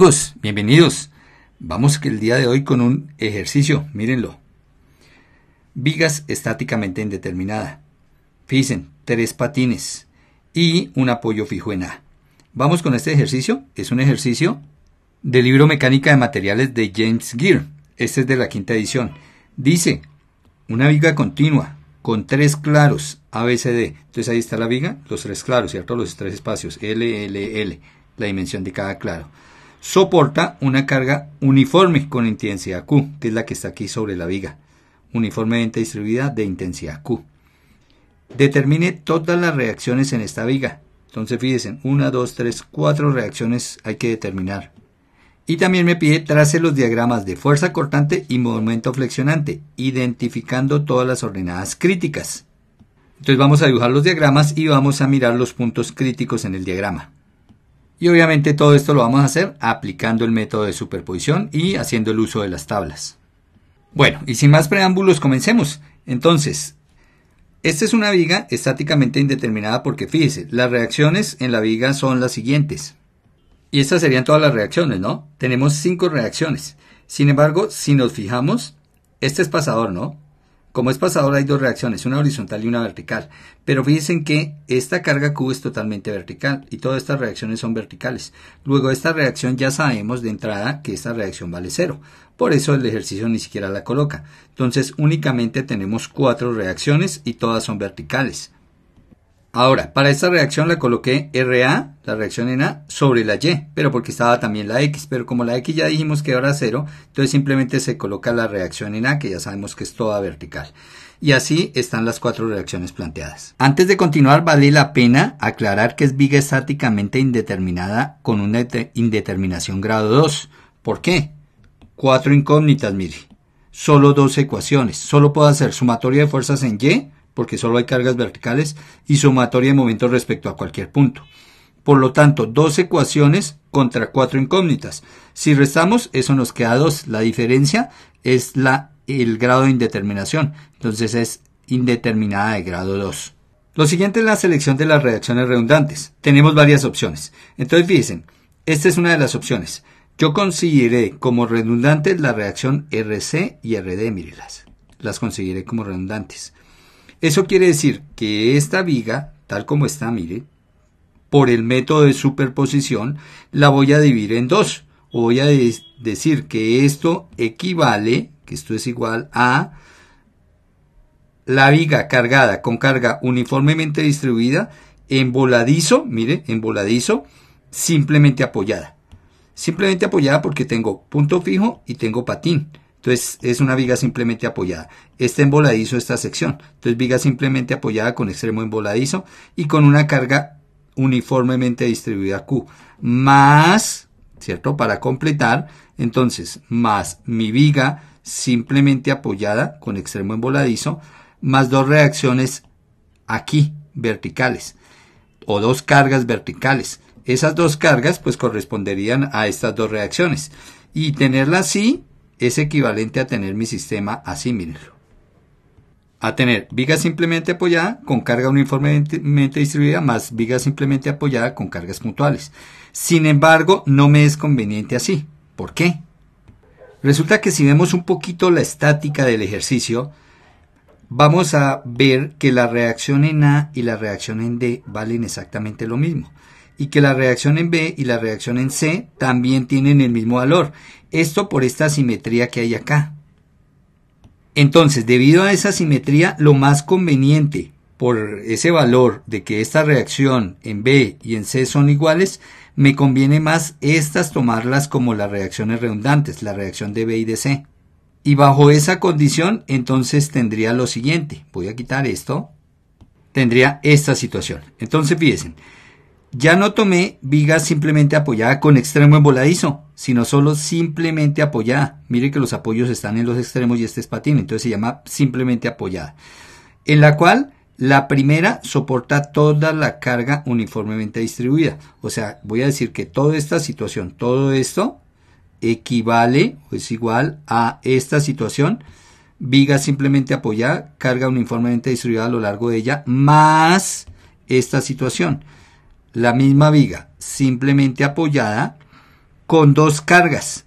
Amigos, bienvenidos. Vamos que el día de hoy con un ejercicio, mírenlo. Vigas estáticamente indeterminada. Fíjense, tres patines y un apoyo fijo en A. Vamos con este ejercicio. Es un ejercicio del libro Mecánica de Materiales de James Gear. Este es de la quinta edición. Dice, una viga continua con tres claros ABCD. Entonces ahí está la viga, los tres claros, ¿cierto? Los tres espacios, L, L, L, la dimensión de cada claro soporta una carga uniforme con intensidad Q, que es la que está aquí sobre la viga, uniformemente distribuida de intensidad Q. Determine todas las reacciones en esta viga. Entonces fíjense, 1, 2, 3, 4 reacciones hay que determinar. Y también me pide trace los diagramas de fuerza cortante y momento flexionante, identificando todas las ordenadas críticas. Entonces vamos a dibujar los diagramas y vamos a mirar los puntos críticos en el diagrama. Y obviamente todo esto lo vamos a hacer aplicando el método de superposición y haciendo el uso de las tablas. Bueno, y sin más preámbulos, comencemos. Entonces, esta es una viga estáticamente indeterminada porque fíjese, las reacciones en la viga son las siguientes. Y estas serían todas las reacciones, ¿no? Tenemos cinco reacciones. Sin embargo, si nos fijamos, este es pasador, ¿no? Como es pasador hay dos reacciones, una horizontal y una vertical. Pero fíjense que esta carga Q es totalmente vertical y todas estas reacciones son verticales. Luego esta reacción ya sabemos de entrada que esta reacción vale cero. Por eso el ejercicio ni siquiera la coloca. Entonces únicamente tenemos cuatro reacciones y todas son verticales. Ahora, para esta reacción la coloqué RA, la reacción en A, sobre la Y, pero porque estaba también la X, pero como la X ya dijimos que era cero, entonces simplemente se coloca la reacción en A, que ya sabemos que es toda vertical. Y así están las cuatro reacciones planteadas. Antes de continuar, vale la pena aclarar que es viga estáticamente indeterminada con una indeterminación grado 2. ¿Por qué? Cuatro incógnitas, mire. Solo dos ecuaciones. Solo puedo hacer sumatoria de fuerzas en Y porque solo hay cargas verticales, y sumatoria de momentos respecto a cualquier punto. Por lo tanto, dos ecuaciones contra cuatro incógnitas. Si restamos, eso nos queda dos. La diferencia es la, el grado de indeterminación. Entonces es indeterminada de grado 2. Lo siguiente es la selección de las reacciones redundantes. Tenemos varias opciones. Entonces dicen, esta es una de las opciones. Yo conseguiré como redundantes la reacción RC y RD, mírelas. Las conseguiré como redundantes. Eso quiere decir que esta viga, tal como está, mire, por el método de superposición, la voy a dividir en dos. voy a decir que esto equivale, que esto es igual a la viga cargada con carga uniformemente distribuida en voladizo, mire, en voladizo, simplemente apoyada. Simplemente apoyada porque tengo punto fijo y tengo patín. Entonces es una viga simplemente apoyada. Este emboladizo, esta sección. Entonces viga simplemente apoyada con extremo emboladizo. y con una carga uniformemente distribuida Q. Más, ¿cierto? Para completar, entonces, más mi viga simplemente apoyada con extremo en más dos reacciones aquí verticales o dos cargas verticales. Esas dos cargas pues corresponderían a estas dos reacciones. Y tenerla así es equivalente a tener mi sistema así, mírenlo. A tener viga simplemente apoyada con carga uniformemente distribuida más viga simplemente apoyada con cargas puntuales. Sin embargo, no me es conveniente así. ¿Por qué? Resulta que si vemos un poquito la estática del ejercicio, vamos a ver que la reacción en A y la reacción en D valen exactamente lo mismo y que la reacción en B y la reacción en C también tienen el mismo valor. Esto por esta simetría que hay acá. Entonces, debido a esa simetría, lo más conveniente por ese valor de que esta reacción en B y en C son iguales, me conviene más estas tomarlas como las reacciones redundantes, la reacción de B y de C. Y bajo esa condición, entonces tendría lo siguiente. Voy a quitar esto. Tendría esta situación. Entonces, fíjense. Ya no tomé viga simplemente apoyada con extremo en voladizo, sino solo simplemente apoyada. Mire que los apoyos están en los extremos y este es patín, entonces se llama simplemente apoyada. En la cual la primera soporta toda la carga uniformemente distribuida. O sea, voy a decir que toda esta situación, todo esto equivale o es igual a esta situación, viga simplemente apoyada, carga uniformemente distribuida a lo largo de ella, más esta situación la misma viga, simplemente apoyada con dos cargas.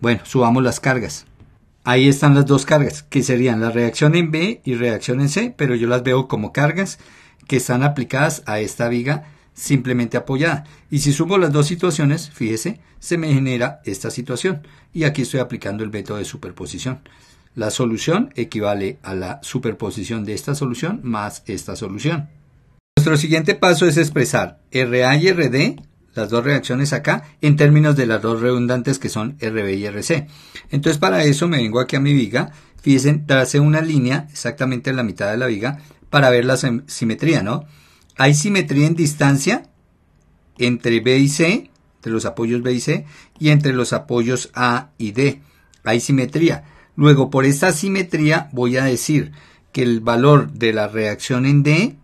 Bueno, subamos las cargas. Ahí están las dos cargas, que serían la reacción en B y reacción en C, pero yo las veo como cargas que están aplicadas a esta viga simplemente apoyada. Y si sumo las dos situaciones, fíjese, se me genera esta situación. Y aquí estoy aplicando el método de superposición. La solución equivale a la superposición de esta solución más esta solución. Nuestro siguiente paso es expresar RA y RD, las dos reacciones acá, en términos de las dos redundantes que son RB y RC. Entonces para eso me vengo aquí a mi viga, fíjense, trace una línea exactamente en la mitad de la viga para ver la simetría, ¿no? Hay simetría en distancia entre B y C, entre los apoyos B y C, y entre los apoyos A y D. Hay simetría. Luego, por esta simetría voy a decir que el valor de la reacción en D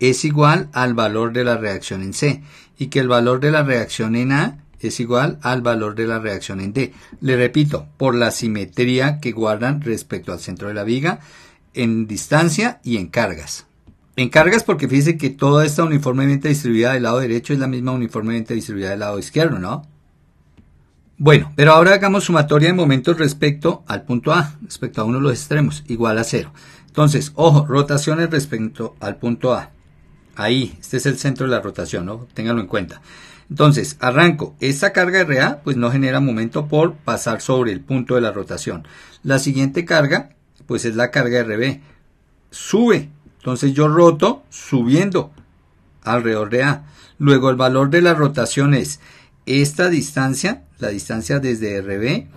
es igual al valor de la reacción en C y que el valor de la reacción en A es igual al valor de la reacción en D. Le repito, por la simetría que guardan respecto al centro de la viga en distancia y en cargas. En cargas porque fíjense que toda esta uniformemente distribuida del lado derecho es la misma uniformemente distribuida del lado izquierdo, ¿no? Bueno, pero ahora hagamos sumatoria de momentos respecto al punto A, respecto a uno de los extremos, igual a cero. Entonces, ojo, rotaciones respecto al punto A. Ahí, este es el centro de la rotación, ¿no? Ténganlo en cuenta. Entonces, arranco. Esta carga RA pues no genera momento por pasar sobre el punto de la rotación. La siguiente carga pues es la carga RB. Sube. Entonces yo roto subiendo alrededor de A. Luego el valor de la rotación es esta distancia, la distancia desde RB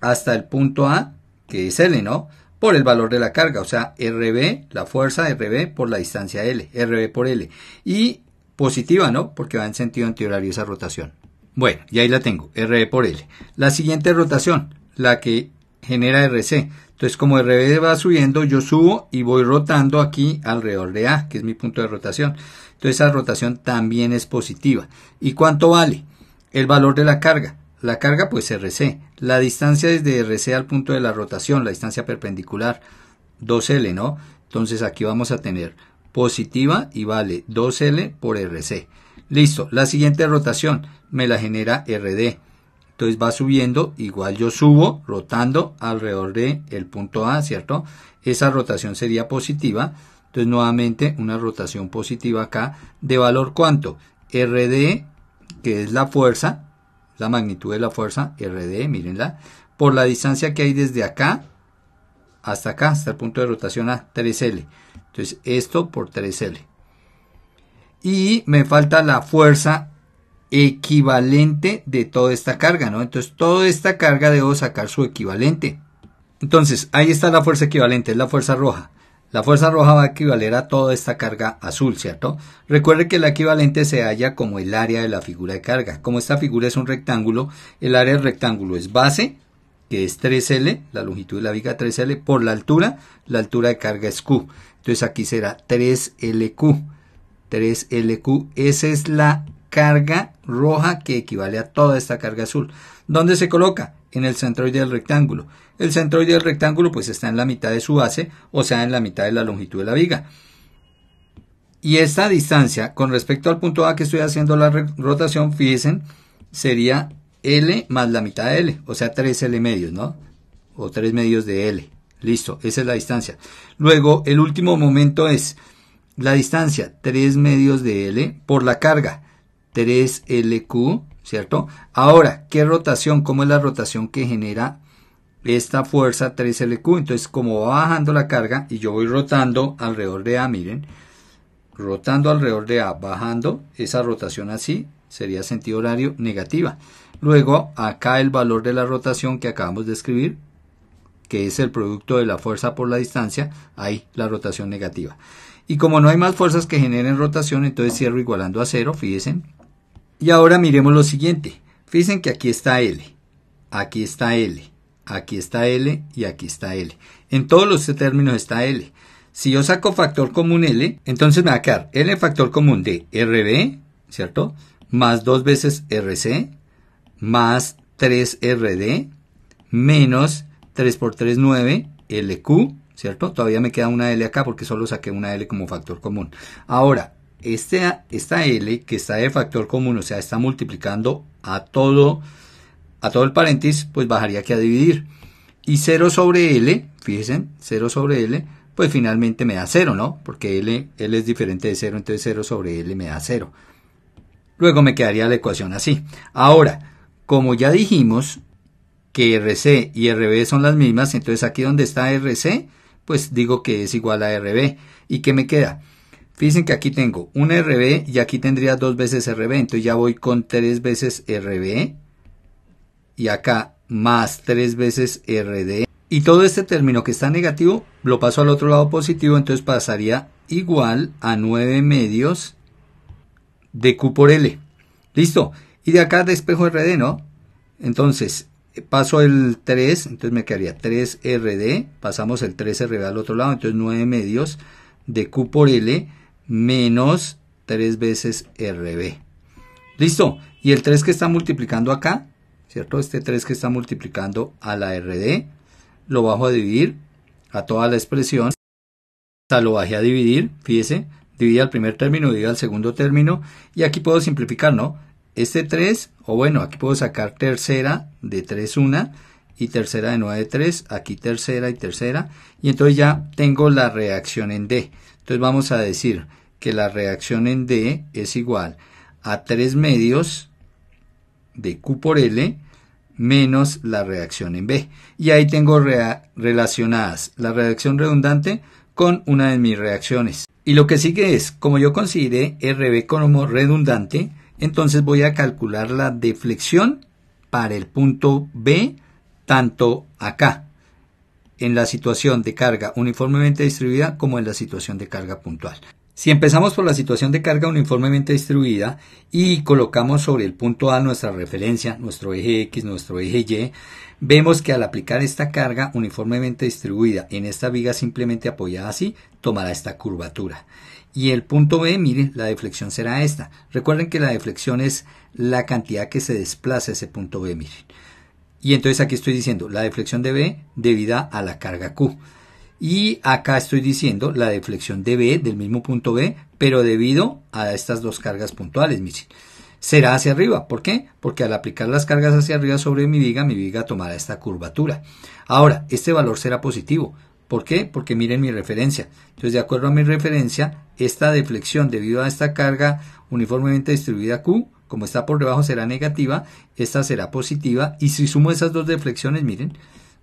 hasta el punto A, que es L, ¿no? por el valor de la carga, o sea, RB, la fuerza RB por la distancia L, RB por L. Y positiva, ¿no? Porque va en sentido antihorario esa rotación. Bueno, y ahí la tengo, RB por L. La siguiente rotación, la que genera RC. Entonces, como RB va subiendo, yo subo y voy rotando aquí alrededor de A, que es mi punto de rotación. Entonces, esa rotación también es positiva. ¿Y cuánto vale? El valor de la carga. La carga pues RC, la distancia desde RC al punto de la rotación, la distancia perpendicular, 2L, ¿no? Entonces aquí vamos a tener positiva y vale 2L por RC. Listo, la siguiente rotación me la genera RD. Entonces va subiendo, igual yo subo rotando alrededor de el punto A, ¿cierto? Esa rotación sería positiva. Entonces nuevamente una rotación positiva acá de valor cuánto? RD, que es la fuerza, la magnitud de la fuerza, RD, mírenla, por la distancia que hay desde acá hasta acá, hasta el punto de rotación a 3L. Entonces, esto por 3L. Y me falta la fuerza equivalente de toda esta carga, ¿no? Entonces, toda esta carga debo sacar su equivalente. Entonces, ahí está la fuerza equivalente, es la fuerza roja. La fuerza roja va a equivaler a toda esta carga azul, ¿cierto? Recuerde que la equivalente se halla como el área de la figura de carga. Como esta figura es un rectángulo, el área del rectángulo es base, que es 3L, la longitud de la viga 3L, por la altura, la altura de carga es Q. Entonces aquí será 3LQ. 3LQ, esa es la carga roja que equivale a toda esta carga azul. ¿Dónde se coloca? En el centroide del rectángulo. El centroide del rectángulo pues está en la mitad de su base, o sea, en la mitad de la longitud de la viga. Y esta distancia con respecto al punto A que estoy haciendo la rotación, fíjense, sería L más la mitad de L, o sea, 3 L medios, ¿no? O 3 medios de L. Listo, esa es la distancia. Luego, el último momento es la distancia 3 medios de L por la carga 3LQ, ¿cierto? Ahora, ¿qué rotación? ¿Cómo es la rotación que genera esta fuerza 3 LQ. Entonces, como va bajando la carga y yo voy rotando alrededor de A, miren, rotando alrededor de A, bajando esa rotación así, sería sentido horario negativa. Luego, acá el valor de la rotación que acabamos de escribir, que es el producto de la fuerza por la distancia, ahí la rotación negativa. Y como no hay más fuerzas que generen rotación, entonces cierro igualando a cero, fíjense. Y ahora miremos lo siguiente. Fíjense que aquí está L. Aquí está L aquí está L y aquí está L. En todos los términos está L. Si yo saco factor común L, entonces me va a quedar L factor común de RB, ¿cierto? Más dos veces RC, más 3RD, menos 3 por 3, 9, LQ, ¿cierto? Todavía me queda una L acá porque solo saqué una L como factor común. Ahora, este, esta L que está de factor común, o sea, está multiplicando a todo a todo el paréntesis, pues bajaría aquí a dividir. Y 0 sobre L, fíjense, 0 sobre L, pues finalmente me da 0, ¿no? Porque L, es diferente de 0, entonces 0 sobre L me da 0. Luego me quedaría la ecuación así. Ahora, como ya dijimos que RC y RB son las mismas, entonces aquí donde está RC, pues digo que es igual a RB. ¿Y qué me queda? Fíjense que aquí tengo un RB y aquí tendría dos veces RB, entonces ya voy con tres veces RB y acá más 3 veces RD. E. Y todo este término que está negativo lo paso al otro lado positivo, entonces pasaría igual a 9 medios de Q por L. Listo. Y de acá despejo RD, e, ¿no? Entonces, paso el 3, entonces me quedaría 3RD, e, pasamos el 3RD al otro lado, entonces 9 medios de Q por L menos 3 veces RB. Listo. Y el 3 que está multiplicando acá ¿cierto? Este 3 que está multiplicando a la RD, lo bajo a dividir a toda la expresión, lo bajé a dividir, fíjese, dividí al primer término, dividí al segundo término, y aquí puedo simplificar, ¿no? Este 3, o bueno, aquí puedo sacar tercera de 3, 1, y tercera de 9, 3, aquí tercera y tercera, y entonces ya tengo la reacción en D. Entonces vamos a decir que la reacción en D es igual a 3 medios de Q por L menos la reacción en B. Y ahí tengo relacionadas la reacción redundante con una de mis reacciones. Y lo que sigue es, como yo considere RB como redundante, entonces voy a calcular la deflexión para el punto B, tanto acá, en la situación de carga uniformemente distribuida, como en la situación de carga puntual. Si empezamos por la situación de carga uniformemente distribuida y colocamos sobre el punto A nuestra referencia, nuestro eje X, nuestro eje Y, vemos que al aplicar esta carga uniformemente distribuida en esta viga simplemente apoyada así, tomará esta curvatura. Y el punto B, miren, la deflexión será esta. Recuerden que la deflexión es la cantidad que se desplaza ese punto B, miren. Y entonces aquí estoy diciendo la deflexión de B debida a la carga Q. Y acá estoy diciendo la deflexión de B del mismo punto B, pero debido a estas dos cargas puntuales, Será hacia arriba. ¿Por qué? Porque al aplicar las cargas hacia arriba sobre mi viga, mi viga tomará esta curvatura. Ahora, este valor será positivo. ¿Por qué? Porque miren mi referencia. Entonces, de acuerdo a mi referencia, esta deflexión debido a esta carga uniformemente distribuida Q, como está por debajo, será negativa. Esta será positiva. Y si sumo esas dos deflexiones, miren,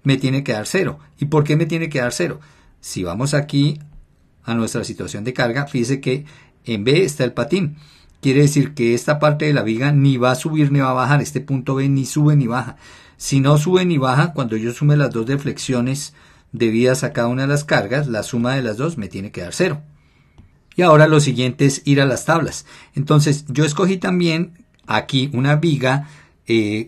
me tiene que dar cero. ¿Y por qué me tiene que dar cero? Si vamos aquí a nuestra situación de carga, fíjese que en B está el patín. Quiere decir que esta parte de la viga ni va a subir ni va a bajar. Este punto B ni sube ni baja. Si no sube ni baja, cuando yo sume las dos deflexiones debidas a cada una de las cargas, la suma de las dos me tiene que dar cero. Y ahora lo siguiente es ir a las tablas. Entonces yo escogí también aquí una viga eh,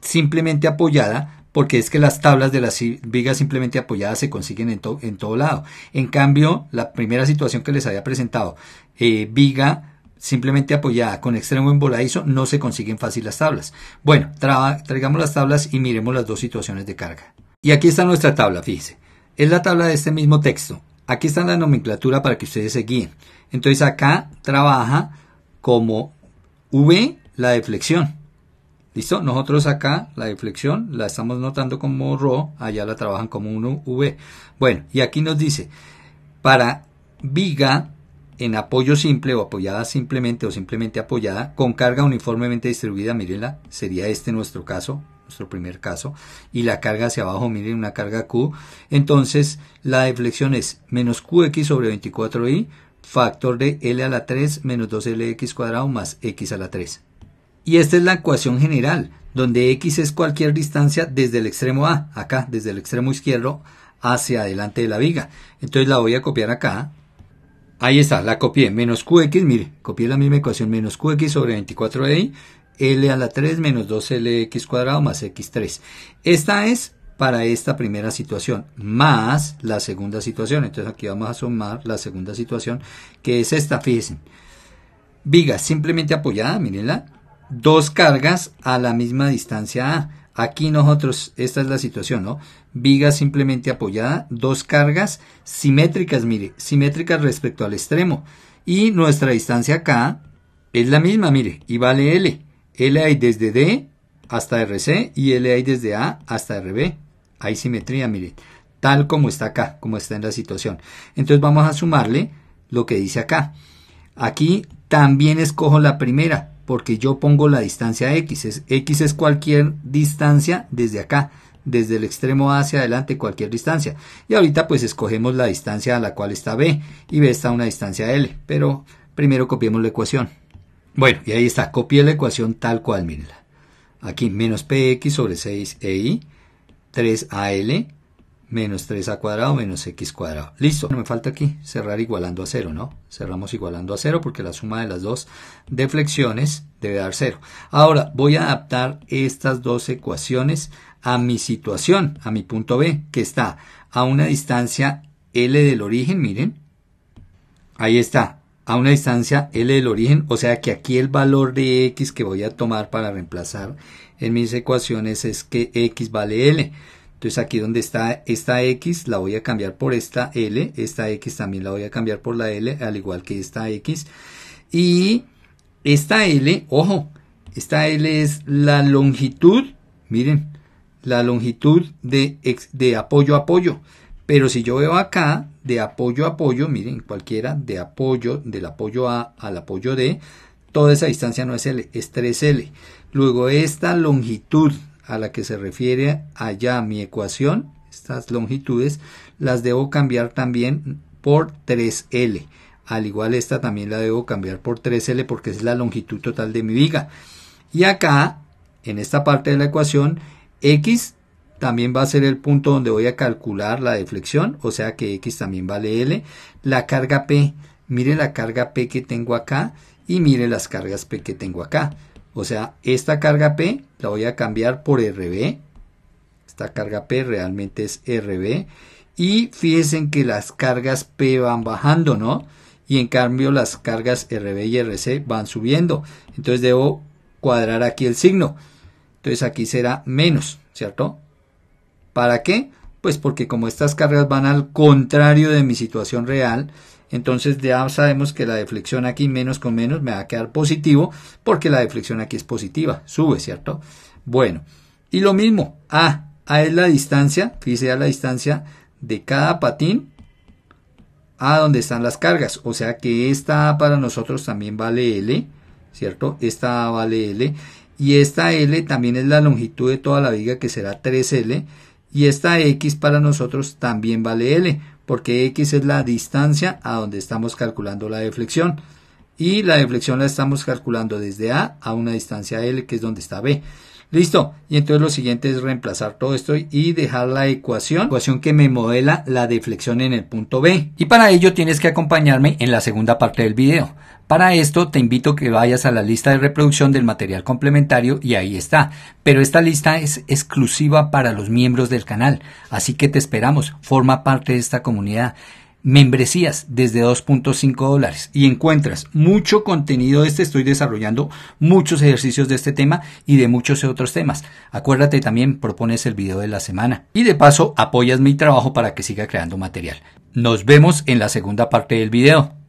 simplemente apoyada porque es que las tablas de las vigas simplemente apoyadas se consiguen en, en todo lado. En cambio, la primera situación que les había presentado, eh, viga simplemente apoyada con extremo voladizo, no se consiguen fácil las tablas. Bueno, traigamos las tablas y miremos las dos situaciones de carga. Y aquí está nuestra tabla, fíjense. Es la tabla de este mismo texto. Aquí está la nomenclatura para que ustedes se guíen. Entonces acá trabaja como V la deflexión. ¿Listo? Nosotros acá la deflexión la estamos notando como Rho, allá la trabajan como 1V. Bueno, y aquí nos dice, para viga en apoyo simple o apoyada simplemente o simplemente apoyada, con carga uniformemente distribuida, mírenla, sería este nuestro caso, nuestro primer caso, y la carga hacia abajo, miren, una carga Q, entonces la deflexión es menos QX sobre 24 i factor de L a la 3 menos 2LX cuadrado más X a la 3. Y esta es la ecuación general, donde x es cualquier distancia desde el extremo A, acá, desde el extremo izquierdo hacia adelante de la viga. Entonces la voy a copiar acá. Ahí está, la copié, menos qx, mire, copié la misma ecuación, menos qx sobre 24y, l a la 3 menos 2lx cuadrado más x3. Esta es para esta primera situación, más la segunda situación. Entonces aquí vamos a sumar la segunda situación, que es esta, fíjense. Viga simplemente apoyada, mirenla dos cargas a la misma distancia A. Aquí nosotros, esta es la situación, ¿no? Viga simplemente apoyada, dos cargas simétricas, mire, simétricas respecto al extremo. Y nuestra distancia acá es la misma, mire, y vale L. L hay desde D hasta RC y L hay desde A hasta RB. Hay simetría, mire, tal como está acá, como está en la situación. Entonces vamos a sumarle lo que dice acá. Aquí también escojo la primera, porque yo pongo la distancia x. Es, x es cualquier distancia desde acá, desde el extremo A hacia adelante, cualquier distancia. Y ahorita pues escogemos la distancia a la cual está b y b está a una distancia l. Pero primero copiemos la ecuación. Bueno, y ahí está, copié la ecuación tal cual, mírenla. Aquí menos px sobre 6ei, 3al e menos 3 a cuadrado menos x cuadrado. Listo, me falta aquí cerrar igualando a 0, ¿no? Cerramos igualando a 0 porque la suma de las dos deflexiones debe dar 0. Ahora voy a adaptar estas dos ecuaciones a mi situación, a mi punto B, que está a una distancia L del origen, miren. Ahí está, a una distancia L del origen, o sea que aquí el valor de X que voy a tomar para reemplazar en mis ecuaciones es que X vale L. Entonces aquí donde está esta X la voy a cambiar por esta L, esta X también la voy a cambiar por la L, al igual que esta X. Y esta L, ojo, esta L es la longitud, miren, la longitud de, apoyo a apoyo. Pero si yo veo acá, de apoyo a apoyo, miren, cualquiera, de apoyo, del apoyo A al apoyo D, toda esa distancia no es L, es 3L. Luego esta longitud a la que se refiere allá mi ecuación, estas longitudes, las debo cambiar también por 3L. Al igual esta también la debo cambiar por 3L porque es la longitud total de mi viga. Y acá, en esta parte de la ecuación, X también va a ser el punto donde voy a calcular la deflexión, o sea que X también vale L. La carga P, mire la carga P que tengo acá y mire las cargas P que tengo acá. O sea, esta carga P la voy a cambiar por RB. Esta carga P realmente es RB. Y fíjense que las cargas P van bajando, ¿no? Y en cambio las cargas RB y RC van subiendo. Entonces debo cuadrar aquí el signo. Entonces aquí será menos, ¿cierto? ¿Para qué? Pues porque como estas cargas van al contrario de mi situación real, entonces ya sabemos que la deflexión aquí menos con menos me va a quedar positivo porque la deflexión aquí es positiva, sube, ¿cierto? Bueno, y lo mismo, A, A es la distancia, fíjese a la distancia de cada patín a donde están las cargas, o sea que esta A para nosotros también vale L, ¿cierto? Esta A vale L y esta L también es la longitud de toda la viga que será 3L y esta X para nosotros también vale L, porque x es la distancia a donde estamos calculando la deflexión. Y la deflexión la estamos calculando desde A a una distancia L, que es donde está B. Listo. Y entonces lo siguiente es reemplazar todo esto y dejar la ecuación, ecuación que me modela la deflexión en el punto B. Y para ello tienes que acompañarme en la segunda parte del video. Para esto te invito a que vayas a la lista de reproducción del material complementario y ahí está. Pero esta lista es exclusiva para los miembros del canal, así que te esperamos, forma parte de esta comunidad membresías desde 2.5 dólares y encuentras mucho contenido de este. Estoy desarrollando muchos ejercicios de este tema y de muchos otros temas. Acuérdate también, propones el video de la semana y de paso apoyas mi trabajo para que siga creando material. Nos vemos en la segunda parte del video.